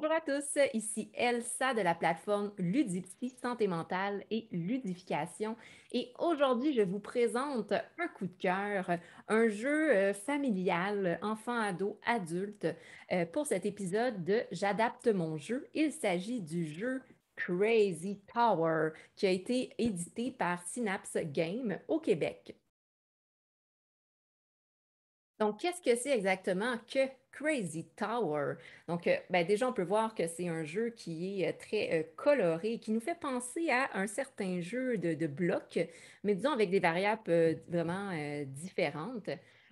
Bonjour à tous, ici Elsa de la plateforme Ludipsy Santé mentale et ludification. Et aujourd'hui, je vous présente un coup de cœur, un jeu euh, familial, enfant, ado, adulte. Euh, pour cet épisode de J'adapte mon jeu, il s'agit du jeu Crazy Tower qui a été édité par Synapse Game au Québec. Donc, qu'est-ce que c'est exactement que Crazy Tower. Donc, euh, ben, déjà, on peut voir que c'est un jeu qui est euh, très euh, coloré, qui nous fait penser à un certain jeu de, blocs, mais disons avec des variables vraiment différentes.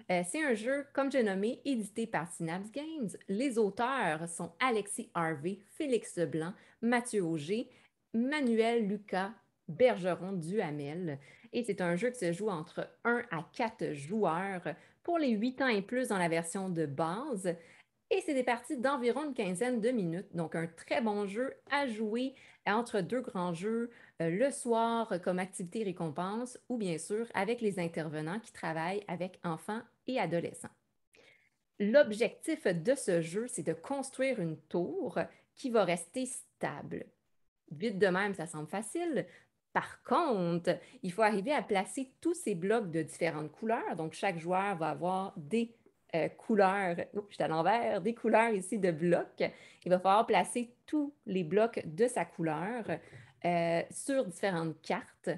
c'est un jeu, comme j'ai nommé, édité par Synapse Games. Les auteurs sont Alexis Harvey, Félix Blanc, Mathieu Auger, Manuel Lucas, Bergeron Duhamel. Et c'est un jeu qui se joue entre 1 à 4 joueurs pour les 8 ans et plus dans la version de base. Et c'est des parties d'environ une quinzaine de minutes. Donc, un très bon jeu à jouer entre deux grands jeux euh, le soir comme activité récompense ou bien sûr avec les intervenants qui travaillent avec enfants et adolescents. L'objectif de ce jeu, c'est de construire une tour qui va rester stable. Vite de même, ça semble facile, par contre, il faut arriver à placer tous ces blocs de différentes couleurs. Donc, chaque joueur va avoir des euh, couleurs, à l'envers, des couleurs ici de blocs. Il va falloir placer tous les blocs de sa couleur euh, sur différentes cartes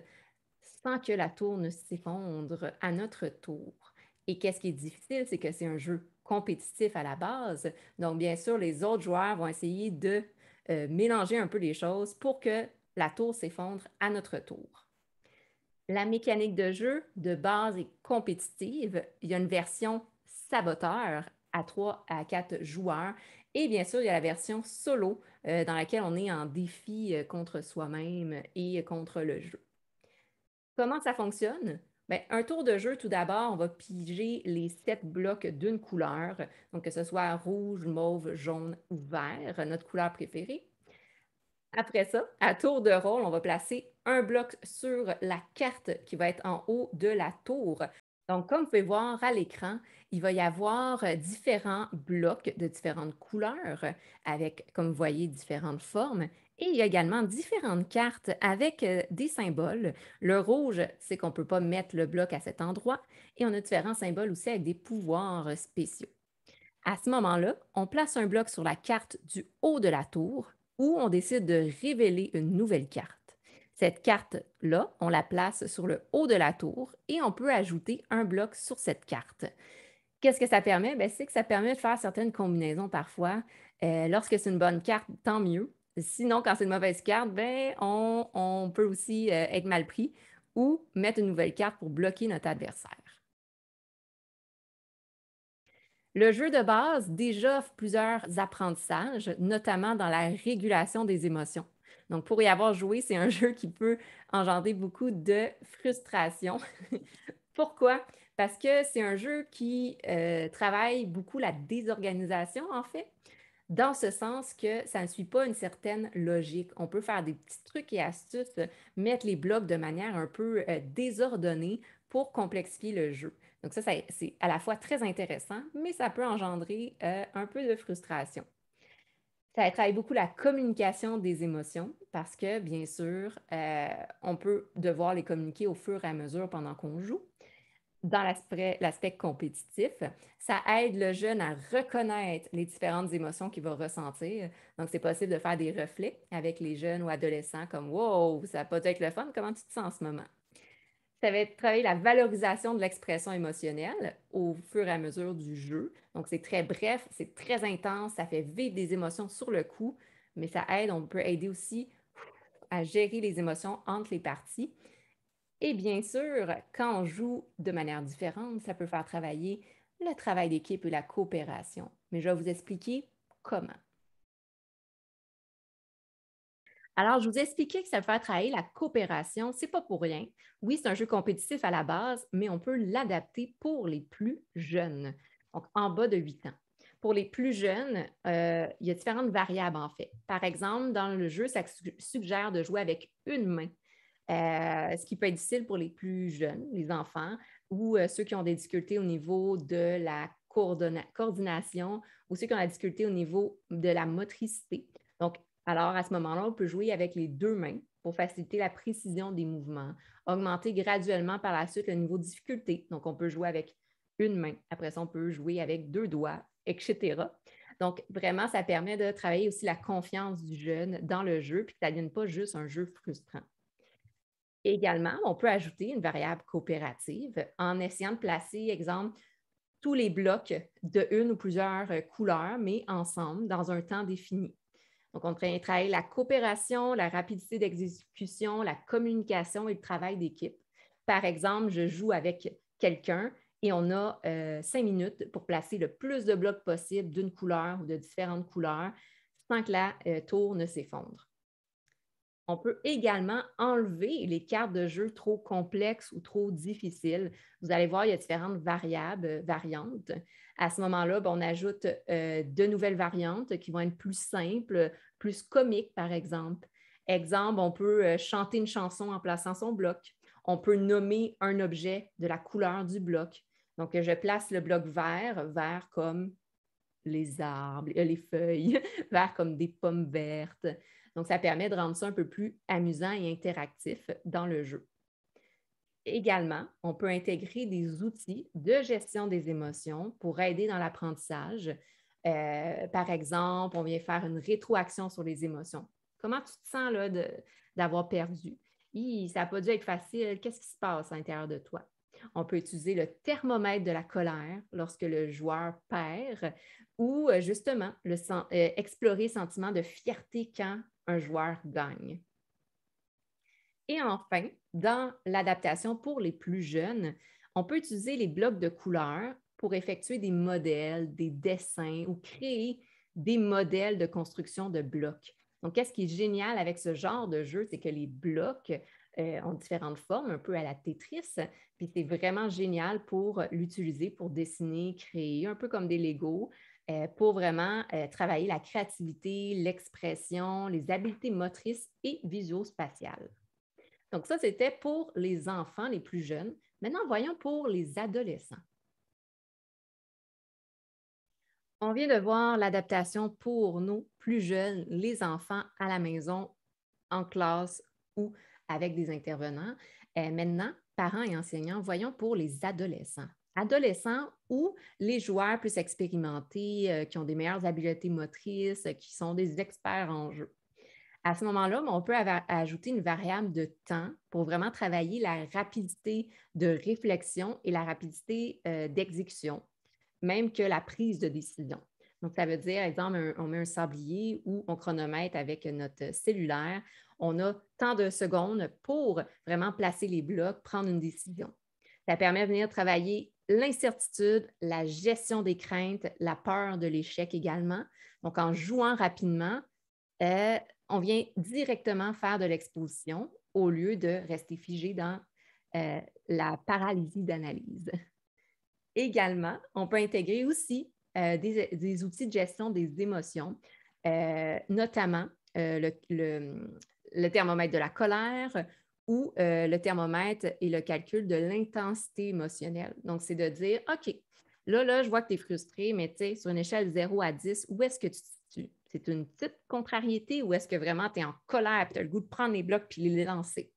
sans que la tour ne s'effondre à notre tour. Et qu'est-ce qui est difficile, c'est que c'est un jeu compétitif à la base. Donc, bien sûr, les autres joueurs vont essayer de euh, mélanger un peu les choses pour que la tour s'effondre à notre tour. La mécanique de jeu de base est compétitive. Il y a une version saboteur à 3 à 4 joueurs. Et bien sûr, il y a la version solo euh, dans laquelle on est en défi euh, contre soi-même et contre le jeu. Comment ça fonctionne? Ben, un tour de jeu, tout d'abord, on va piger les sept blocs d'une couleur, donc que ce soit rouge, mauve, jaune ou vert, notre couleur préférée. Après ça, à tour de rôle, on va placer un bloc sur la carte qui va être en haut de la tour. Donc, comme vous pouvez voir à l'écran, il va y avoir différents blocs de différentes couleurs avec, comme vous voyez, différentes formes. Et il y a également différentes cartes avec euh, des symboles. Le rouge, c'est qu'on ne peut pas mettre le bloc à cet endroit. Et on a différents symboles aussi avec des pouvoirs spéciaux. À ce moment-là, on place un bloc sur la carte du haut de la tour où on décide de révéler une nouvelle carte. Cette carte-là, on la place sur le haut de la tour et on peut ajouter un bloc sur cette carte. Qu'est-ce que ça permet? Ben, c'est que ça permet de faire certaines combinaisons parfois. Euh, lorsque c'est une bonne carte, tant mieux. Sinon, quand c'est une mauvaise carte, ben on, peut aussi euh, être mal pris ou mettre une nouvelle carte pour bloquer notre adversaire. Le jeu de base déjà offre plusieurs apprentissages, notamment dans la régulation des émotions. Donc, pour y avoir joué, c'est un jeu qui peut engendrer beaucoup de frustration. Pourquoi? Parce que c'est un jeu qui euh, travaille beaucoup la désorganisation, en fait, dans ce sens que ça ne suit pas une certaine logique. On peut faire des petits trucs et astuces, mettre les blocs de manière un peu euh, désordonnée pour complexifier le jeu. Donc ça, c'est à la fois très intéressant, mais ça peut engendrer euh, un peu de frustration. Ça travaille beaucoup la communication des émotions parce que, bien sûr, euh, on peut devoir les communiquer au fur et à mesure pendant qu'on joue. Dans l'aspect compétitif, ça aide le jeune à reconnaître les différentes émotions qu'il va ressentir. Donc, c'est possible de faire des reflets avec les jeunes ou adolescents comme Wow, ça peut être le fun, comment tu te sens en ce moment? ça va être travailler la valorisation de l'expression émotionnelle au fur et à mesure du jeu. Donc, c'est très bref, c'est très intense, ça fait vivre des émotions sur le coup, mais ça aide, on peut aider aussi à gérer les émotions entre les parties. Et bien sûr, quand on joue de manière différente, ça peut faire travailler le travail d'équipe et la coopération. Mais je vais vous expliquer comment. Alors, je vous ai que ça faire travailler la coopération, Ce n'est pas pour rien. Oui, c'est un jeu compétitif à la base, mais on peut l'adapter pour les plus jeunes, donc en bas de 8 ans. Pour les plus jeunes, euh, il y a différentes variables en fait. Par exemple, dans le jeu, ça suggère de jouer avec une main, euh, ce qui peut être difficile pour les plus jeunes, les enfants, ou euh, ceux qui ont des difficultés au niveau de la coordination ou ceux qui ont des difficultés au niveau de la motricité. Donc, alors, à ce moment-là, on peut jouer avec les deux mains pour faciliter la précision des mouvements, augmenter graduellement par la suite le niveau de difficulté. Donc, on peut jouer avec une main, après ça, on peut jouer avec deux doigts, etc. Donc, vraiment, ça permet de travailler aussi la confiance du jeune dans le jeu, puis que ça ne devienne pas juste un jeu frustrant. Également, on peut ajouter une variable coopérative en essayant de placer, exemple, tous les blocs de une ou plusieurs couleurs, mais ensemble dans un temps défini. Donc, on travaille la coopération, la rapidité d'exécution, la communication et le travail d'équipe. Par exemple, je joue avec quelqu'un et on a euh, cinq minutes pour placer le plus de blocs possible d'une couleur ou de différentes couleurs sans que la euh, tour ne s'effondre on peut également enlever les cartes de jeu trop complexes ou trop difficiles. Vous allez voir, il y a différentes variables, euh, variantes. À ce moment-là, ben, on ajoute euh, de nouvelles variantes qui vont être plus simples, plus comiques, par exemple. Exemple, on peut euh, chanter une chanson en plaçant son bloc. On peut nommer un objet de la couleur du bloc. Donc, je place le bloc vert, vert comme les arbres, les feuilles, vert comme des pommes vertes. Donc, ça permet de rendre ça un peu plus amusant et interactif dans le jeu. Également, on peut intégrer des outils de gestion des émotions pour aider dans l'apprentissage. Euh, par exemple, on vient faire une rétroaction sur les émotions. Comment tu te sens là, d'avoir perdu? ça n'a pas dû être facile. Qu'est-ce qui se passe à l'intérieur de toi? On peut utiliser le thermomètre de la colère lorsque le joueur perd ou euh, justement euh, explorer le sentiment de fierté quand un joueur gagne. Et enfin, dans l'adaptation pour les plus jeunes, on peut utiliser les blocs de couleurs pour effectuer des modèles, des dessins ou créer des modèles de construction de blocs. Donc, qu'est-ce qui est génial avec ce genre de jeu, c'est que les blocs euh, ont différentes formes, un peu à la Tetris, puis c'est vraiment génial pour l'utiliser, pour dessiner, créer, un peu comme des Legos, euh, pour vraiment euh, travailler la créativité, l'expression, les habiletés motrices et visuospatiales. Donc ça, c'était pour les enfants les plus jeunes. Maintenant, voyons pour les adolescents. On vient de voir l'adaptation pour nos plus jeunes, les enfants à la maison, en classe ou avec des intervenants. Euh, maintenant, parents et enseignants, voyons pour les adolescents. Adolescents, ou les joueurs plus expérimentés, euh, qui ont des meilleures habiletés motrices, euh, qui sont des experts en jeu. À ce moment-là, ben, on peut ajouter une variable de temps pour vraiment travailler la rapidité de réflexion et la rapidité euh, d'exécution, même que la prise de décision. Donc, ça veut dire, par exemple, on met un sablier ou on chronomètre avec notre cellulaire. On a tant de secondes pour vraiment placer les blocs, prendre une décision. Ça permet de venir travailler l'incertitude, la gestion des craintes, la peur de l'échec également. Donc, en jouant rapidement, euh, on vient directement faire de l'exposition au lieu de rester figé dans euh, la paralysie d'analyse. Également, on peut intégrer aussi euh, des, outils de gestion des émotions, notamment le thermomètre de la colère, ou euh, le thermomètre et le calcul de l'intensité émotionnelle. Donc, c'est de dire, OK, là, là, je vois que tu es frustré, mais tu sais, sur une échelle 0 à 10, où est-ce que tu te situes? C'est une petite contrariété ou est-ce que vraiment tu es en colère et tu as le goût de prendre les blocs puis les lancer?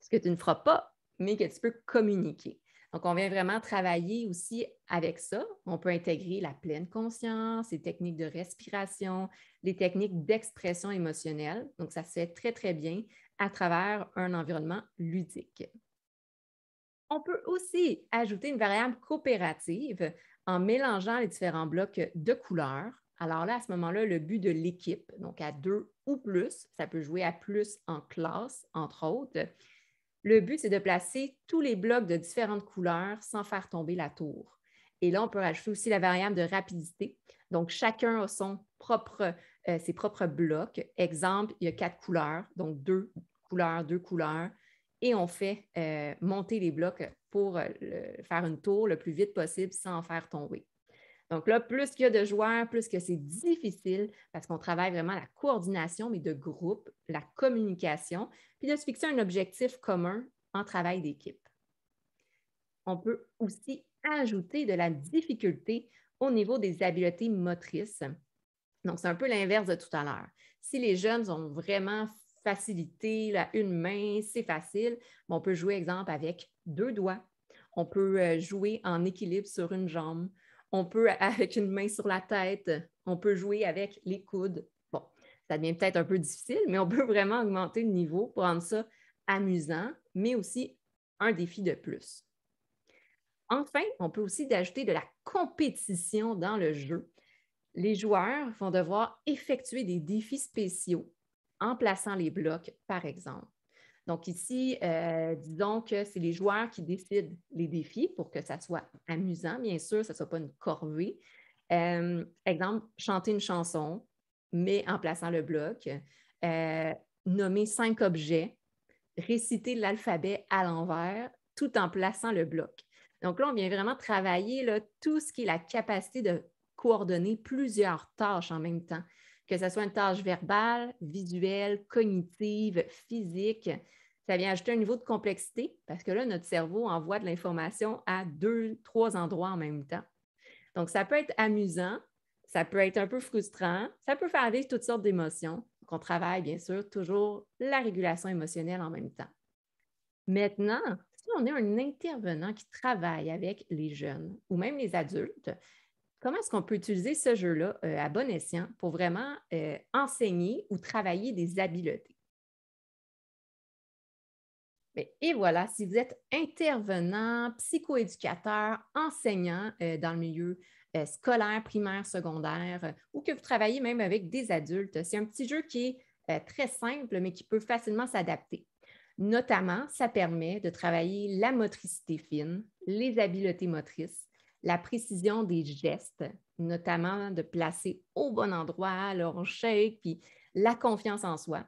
Ce que tu ne feras pas, mais que tu peux communiquer. Donc, on vient vraiment travailler aussi avec ça. On peut intégrer la pleine conscience, les techniques de respiration, les techniques d'expression émotionnelle. Donc, ça se fait très, très bien à travers un environnement ludique. On peut aussi ajouter une variable coopérative en mélangeant les différents blocs de couleurs. Alors là, à ce moment-là, le but de l'équipe, donc à deux ou plus, ça peut jouer à plus en classe, entre autres. Le but, c'est de placer tous les blocs de différentes couleurs sans faire tomber la tour. Et là, on peut rajouter aussi la variable de rapidité. Donc, chacun a son euh, ses propres blocs. Exemple, il y a quatre couleurs, donc deux couleurs, deux couleurs, et on fait euh, monter les blocs pour euh, faire une tour le plus vite possible sans en faire tomber. Donc là, plus qu'il y a de joueurs, plus que c'est difficile parce qu'on travaille vraiment la coordination, mais de groupe, la communication, puis de se fixer un objectif commun en travail d'équipe. On peut aussi ajouter de la difficulté au niveau des habiletés motrices. Donc, c'est un peu l'inverse de tout à l'heure. Si les jeunes ont vraiment facilité, une main, c'est facile. on peut jouer, exemple, avec deux doigts. On peut euh, jouer en équilibre sur une jambe. On peut avec une main sur la tête. On peut jouer avec les coudes. Bon, ça devient peut-être un peu difficile, mais on peut vraiment augmenter le niveau pour rendre ça amusant, mais aussi un défi de plus. Enfin, on peut aussi ajouter de la compétition dans le jeu. Les joueurs vont devoir effectuer des défis spéciaux en plaçant les blocs, par exemple. Donc ici, euh, disons que c'est les joueurs qui décident les défis pour que ça soit amusant, bien sûr, ça ne soit pas une corvée. Euh, exemple, chanter une chanson, mais en plaçant le bloc, euh, nommer cinq objets, réciter l'alphabet à l'envers, tout en plaçant le bloc. Donc là, on vient vraiment travailler tout ce qui est la capacité de coordonner plusieurs tâches en même temps que ce soit une tâche verbale, visuelle, cognitive, physique. Ça vient ajouter un niveau de complexité parce que là, notre cerveau envoie de l'information à deux, trois endroits en même temps. Donc, ça peut être amusant, ça peut être un peu frustrant, ça peut faire vivre toutes sortes d'émotions. On travaille, bien sûr, toujours la régulation émotionnelle en même temps. Maintenant, si on est un intervenant qui travaille avec les jeunes ou même les adultes, Comment est-ce qu'on peut utiliser ce jeu-là euh, à bon escient pour vraiment euh, enseigner ou travailler des habiletés? Et voilà, si vous êtes intervenant, psychoéducateur, enseignant euh, dans le milieu scolaire, primaire, secondaire, ou que vous travaillez même avec des adultes, c'est un petit jeu qui est très simple, mais qui peut facilement s'adapter. Notamment, ça permet de travailler la motricité fine, les habiletés motrices, la précision des gestes, notamment de placer au bon endroit, leur puis la confiance en soi.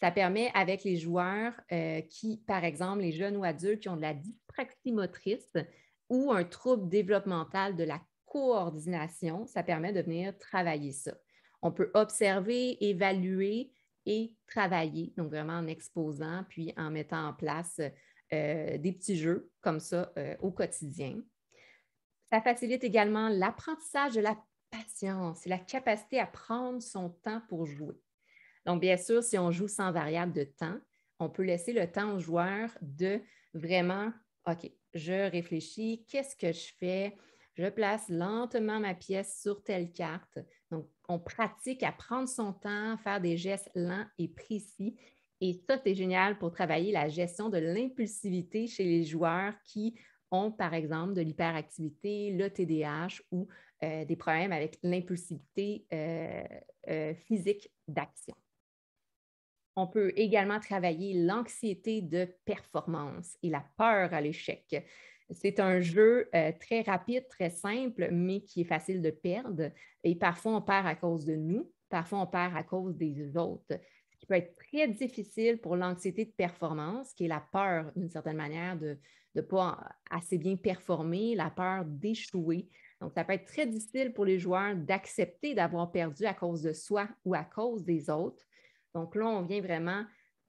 Ça permet avec les joueurs euh, qui, par exemple, les jeunes ou adultes qui ont de la motrice ou un trouble développemental de la coordination, ça permet de venir travailler ça. On peut observer, évaluer et travailler, donc vraiment en exposant, puis en mettant en place euh, des petits jeux comme ça euh, au quotidien. Ça facilite également l'apprentissage de la patience et la capacité à prendre son temps pour jouer. Donc, bien sûr, si on joue sans variable de temps, on peut laisser le temps au joueur de vraiment, OK, je réfléchis, qu'est-ce que je fais? Je place lentement ma pièce sur telle carte. Donc, on pratique à prendre son temps, faire des gestes lents et précis. Et ça, c'est génial pour travailler la gestion de l'impulsivité chez les joueurs qui ont, par exemple, de l'hyperactivité, le TDAH ou euh, des problèmes avec l'impulsivité euh, euh, physique d'action. On peut également travailler l'anxiété de performance et la peur à l'échec. C'est un jeu très rapide, très simple, mais qui est facile de perdre. Et parfois, on perd à cause de nous, parfois, on perd à cause des autres Ce qui peut être très difficile pour l'anxiété de performance, qui est la peur, d'une certaine manière, de, de ne pas assez bien performer, la peur d'échouer. Donc, ça peut être très difficile pour les joueurs d'accepter d'avoir perdu à cause de soi ou à cause des autres. Donc là, on vient vraiment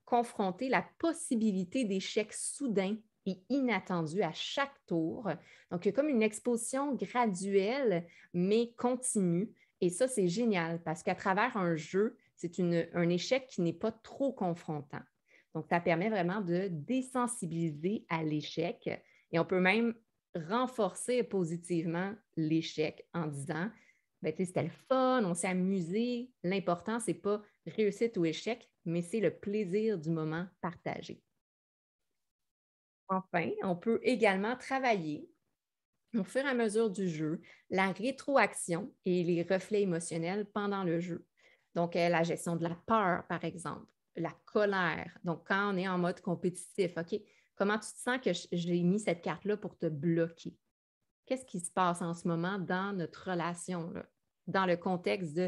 confronter la possibilité d'échecs soudains et inattendus à chaque tour. Donc, il y a comme une exposition graduelle, mais continue. Et ça, c'est génial parce qu'à travers un jeu, c'est un échec qui n'est pas trop confrontant. Donc, ça permet vraiment de désensibiliser à l'échec et on peut même renforcer positivement l'échec en disant ben, c'était le fun, on s'est amusé. L'important, n'est pas réussite ou échec, mais c'est le plaisir du moment partagé. Enfin, on peut également travailler au fur et à mesure du jeu la rétroaction et les reflets émotionnels pendant le jeu. Donc, euh, la gestion de la peur, par exemple, la colère. Donc, quand on est en mode compétitif, OK, comment tu te sens que j'ai mis cette carte-là pour te bloquer? Qu'est-ce qui se passe en ce moment dans notre relation, dans le contexte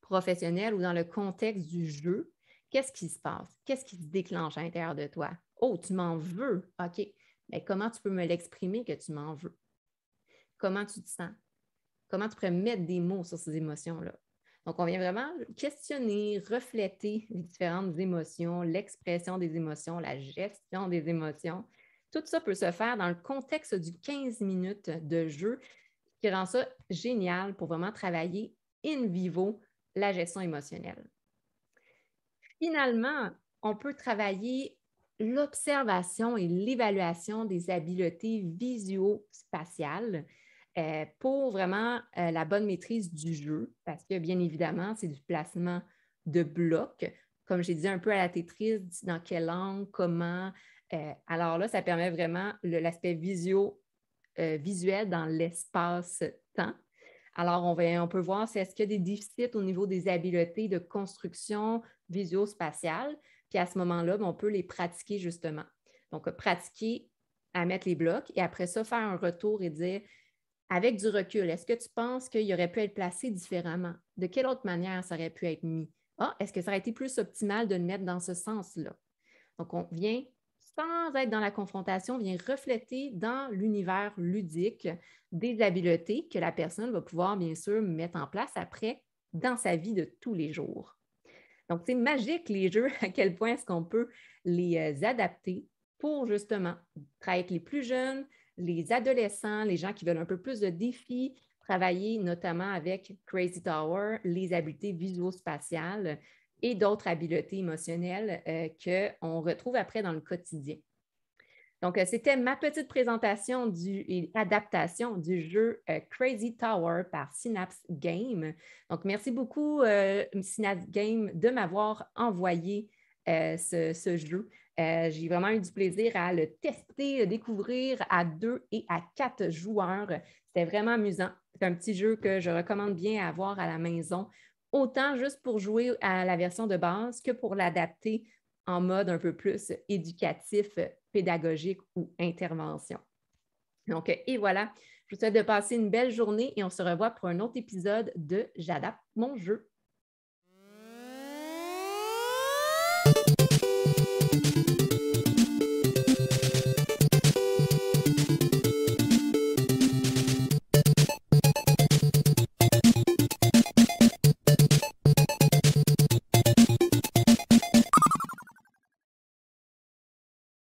professionnel ou dans le contexte du jeu? Qu'est-ce qui se passe? Qu'est-ce qui se déclenche à l'intérieur de toi? Oh, tu m'en veux. OK. Mais comment tu peux me l'exprimer que tu m'en veux? Comment tu te sens? Comment tu pourrais mettre des mots sur ces émotions-là? Donc, on vient vraiment questionner, refléter les différentes émotions, l'expression des émotions, la gestion des émotions. Tout ça peut se faire dans le contexte du 15 minutes de jeu, ce qui rend ça génial pour vraiment travailler in vivo la gestion émotionnelle. Finalement, on peut travailler l'observation et l'évaluation des habiletés visuo-spatiales. Euh, pour vraiment euh, la bonne maîtrise du jeu, parce que bien évidemment, c'est du placement de blocs, comme j'ai dit un peu à la Tetris, dans quelle angle, comment. Euh, alors là, ça permet vraiment l'aspect visio, visuel dans l'espace-temps. Alors, on, on peut voir, si est-ce qu'il y a des déficits au niveau des habiletés de construction visio-spatiale, puis à ce moment-là, ben, on peut les pratiquer justement. Donc, pratiquer à mettre les blocs et après ça, faire un retour et dire avec du recul, est-ce que tu penses qu'il aurait pu être placé différemment? De quelle autre manière ça aurait pu être mis? Ah, est-ce que ça aurait été plus optimal de le mettre dans ce sens-là? Donc, on vient, sans être dans la confrontation, vient refléter dans l'univers ludique des habiletés que la personne va pouvoir, bien sûr, mettre en place après dans sa vie de tous les jours. Donc, c'est magique les jeux, à quel point est-ce qu'on peut les euh, adapter pour justement travailler avec les plus jeunes, les adolescents, les gens qui veulent un peu plus de défis, travailler notamment avec Crazy Tower, les habiletés visuospatiales et d'autres habiletés émotionnelles euh, qu'on retrouve après dans le quotidien. Donc, euh, c'était ma petite présentation du, et adaptation du jeu euh, Crazy Tower par Synapse Game. Donc, merci beaucoup, Synapse Game, de m'avoir envoyé ce, jeu. Euh, j'ai vraiment eu du plaisir à le tester, le découvrir à deux et à quatre joueurs. C'était vraiment amusant. C'est un petit jeu que je recommande bien à avoir à la maison, autant juste pour jouer à la version de base que pour l'adapter en mode un peu plus éducatif, pédagogique ou intervention. Donc, et voilà. Je vous souhaite de passer une belle journée et on se revoit pour un autre épisode de J'adapte mon jeu.